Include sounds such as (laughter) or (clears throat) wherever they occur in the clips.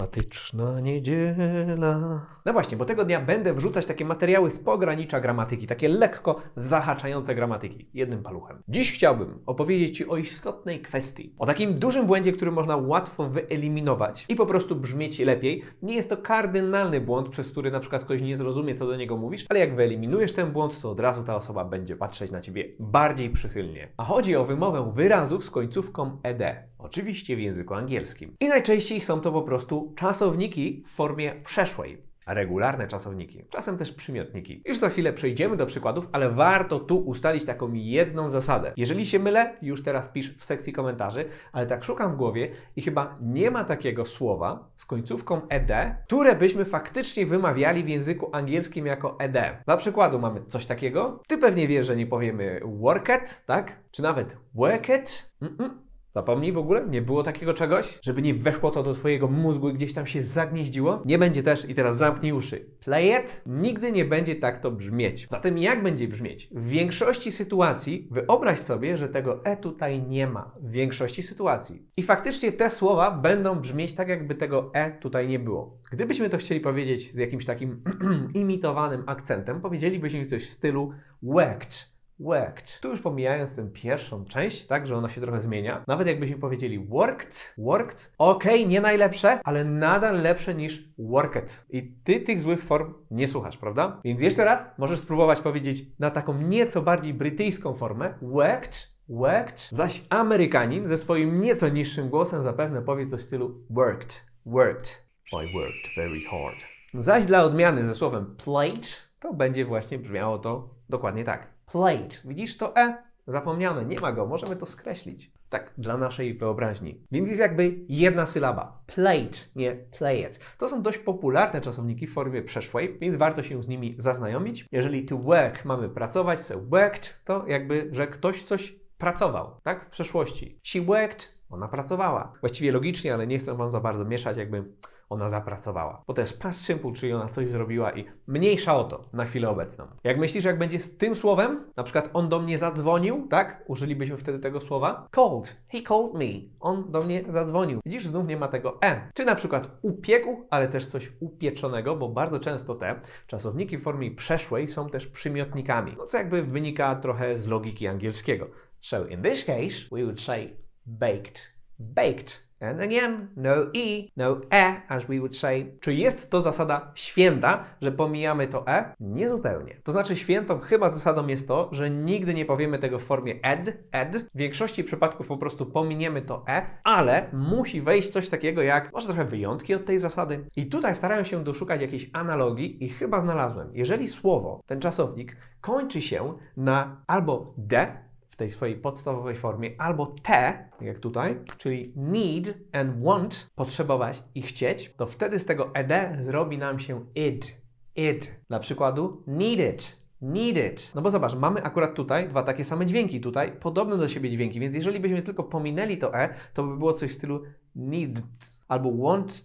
Gramatyczna niedziela. No właśnie, bo tego dnia będę wrzucać takie materiały z pogranicza gramatyki, takie lekko zahaczające gramatyki, jednym paluchem. Dziś chciałbym opowiedzieć Ci o istotnej kwestii, o takim dużym błędzie, który można łatwo wyeliminować i po prostu brzmieć lepiej. Nie jest to kardynalny błąd, przez który na przykład ktoś nie zrozumie, co do niego mówisz, ale jak wyeliminujesz ten błąd, to od razu ta osoba będzie patrzeć na Ciebie bardziej przychylnie. A chodzi o wymowę wyrazów z końcówką ed, oczywiście w języku angielskim. I najczęściej są to po prostu czasowniki w formie przeszłej regularne czasowniki, czasem też przymiotniki. Już za chwilę przejdziemy do przykładów, ale warto tu ustalić taką jedną zasadę. Jeżeli się mylę, już teraz pisz w sekcji komentarzy, ale tak szukam w głowie i chyba nie ma takiego słowa z końcówką ed, które byśmy faktycznie wymawiali w języku angielskim jako ed. Dla przykładu mamy coś takiego. Ty pewnie wiesz, że nie powiemy work it, tak? Czy nawet work it? Mm -mm. Zapomnij w ogóle, nie było takiego czegoś, żeby nie weszło to do twojego mózgu i gdzieś tam się zagnieździło? Nie będzie też, i teraz zamknij uszy. Play it nigdy nie będzie tak to brzmieć. Zatem jak będzie brzmieć? W większości sytuacji wyobraź sobie, że tego e tutaj nie ma. W większości sytuacji. I faktycznie te słowa będą brzmieć tak, jakby tego e tutaj nie było. Gdybyśmy to chcieli powiedzieć z jakimś takim (clears throat) imitowanym akcentem, powiedzielibyśmy coś w stylu worked worked. Tu już pomijając tę pierwszą część, tak, że ona się trochę zmienia, nawet jakbyśmy powiedzieli worked, worked, okej, okay, nie najlepsze, ale nadal lepsze niż worked. I ty tych złych form nie słuchasz, prawda? Więc jeszcze raz, możesz spróbować powiedzieć na taką nieco bardziej brytyjską formę worked, worked, zaś Amerykanin ze swoim nieco niższym głosem zapewne powie coś w stylu worked, worked. I worked very hard. Zaś dla odmiany ze słowem plate, to będzie właśnie brzmiało to dokładnie tak plate. Widzisz to e? Zapomniane, nie ma go, możemy to skreślić. Tak, dla naszej wyobraźni. Więc jest jakby jedna sylaba. Plate, nie playet. To są dość popularne czasowniki w formie przeszłej, więc warto się z nimi zaznajomić. Jeżeli to work mamy pracować, so worked, to jakby, że ktoś coś pracował, tak? W przeszłości. She worked, ona pracowała. Właściwie logicznie, ale nie chcę wam za bardzo mieszać, jakby ona zapracowała. Bo też past simple, czyli ona coś zrobiła i mniejsza o to na chwilę obecną. Jak myślisz, jak będzie z tym słowem, na przykład on do mnie zadzwonił, tak? Użylibyśmy wtedy tego słowa. Called. He called me. On do mnie zadzwonił. Widzisz, znów nie ma tego e. Czy na przykład upiekł, ale też coś upieczonego, bo bardzo często te czasowniki w formie przeszłej są też przymiotnikami. No co jakby wynika trochę z logiki angielskiego. So in this case, we would say baked. Baked. And again, no i, no e, as we would say. Czy jest to zasada święta, że pomijamy to e? Niezupełnie. To znaczy świętą chyba zasadą jest to, że nigdy nie powiemy tego w formie ed, ed. W większości przypadków po prostu pominiemy to e, ale musi wejść coś takiego jak, może trochę wyjątki od tej zasady. I tutaj starałem się doszukać jakiejś analogii i chyba znalazłem. Jeżeli słowo, ten czasownik, kończy się na albo d, w tej swojej podstawowej formie, albo te, jak tutaj, czyli need and want, potrzebować i chcieć, to wtedy z tego ed zrobi nam się id. Id. Dla przykładu need it. Need it. No bo zobacz, mamy akurat tutaj dwa takie same dźwięki, tutaj podobne do siebie dźwięki, więc jeżeli byśmy tylko pominęli to e, to by było coś w stylu need albo want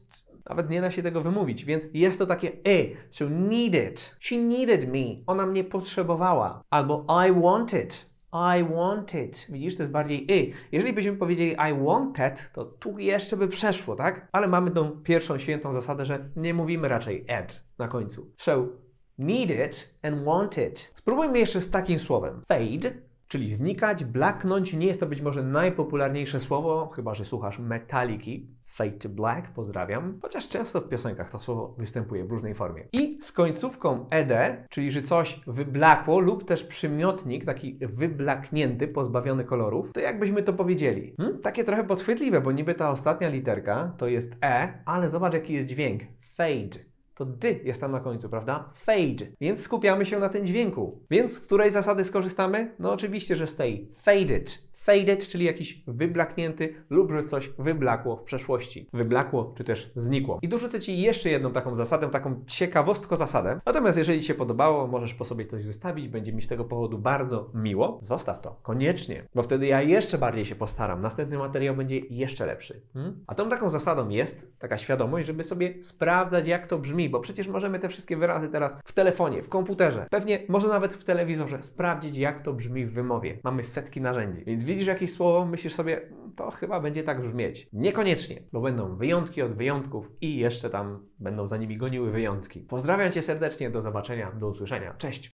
nawet nie da się tego wymówić, więc jest to takie e, So need it. She needed me. Ona mnie potrzebowała. Albo I want it. I wanted. Widzisz, to jest bardziej y. Jeżeli byśmy powiedzieli I wanted, to tu jeszcze by przeszło, tak? Ale mamy tą pierwszą świętą zasadę, że nie mówimy raczej at na końcu. So, need it and want it. Spróbujmy jeszcze z takim słowem. Fade Czyli znikać, blaknąć nie jest to być może najpopularniejsze słowo, chyba że słuchasz metaliki, fade to black, pozdrawiam, chociaż często w piosenkach to słowo występuje w różnej formie. I z końcówką ed, czyli że coś wyblakło lub też przymiotnik taki wyblaknięty, pozbawiony kolorów, to jakbyśmy to powiedzieli? Hmm? Takie trochę podchwytliwe, bo niby ta ostatnia literka to jest e, ale zobacz jaki jest dźwięk. Fade to dy jest tam na końcu, prawda? Fade. Więc skupiamy się na tym dźwięku. Więc z której zasady skorzystamy? No oczywiście, że z tej. Faded faded, czyli jakiś wyblaknięty lub że coś wyblakło w przeszłości. Wyblakło czy też znikło. I dorzucę Ci jeszcze jedną taką zasadę, taką ciekawostko zasadę. Natomiast jeżeli Ci się podobało, możesz po sobie coś zostawić, będzie mi z tego powodu bardzo miło. Zostaw to, koniecznie, bo wtedy ja jeszcze bardziej się postaram. Następny materiał będzie jeszcze lepszy. Hmm? A tą taką zasadą jest taka świadomość, żeby sobie sprawdzać, jak to brzmi, bo przecież możemy te wszystkie wyrazy teraz w telefonie, w komputerze, pewnie może nawet w telewizorze sprawdzić, jak to brzmi w wymowie. Mamy setki narzędzi. Więc widzisz jakieś słowo, myślisz sobie, to chyba będzie tak brzmieć. Niekoniecznie, bo będą wyjątki od wyjątków i jeszcze tam będą za nimi goniły wyjątki. Pozdrawiam Cię serdecznie, do zobaczenia, do usłyszenia. Cześć!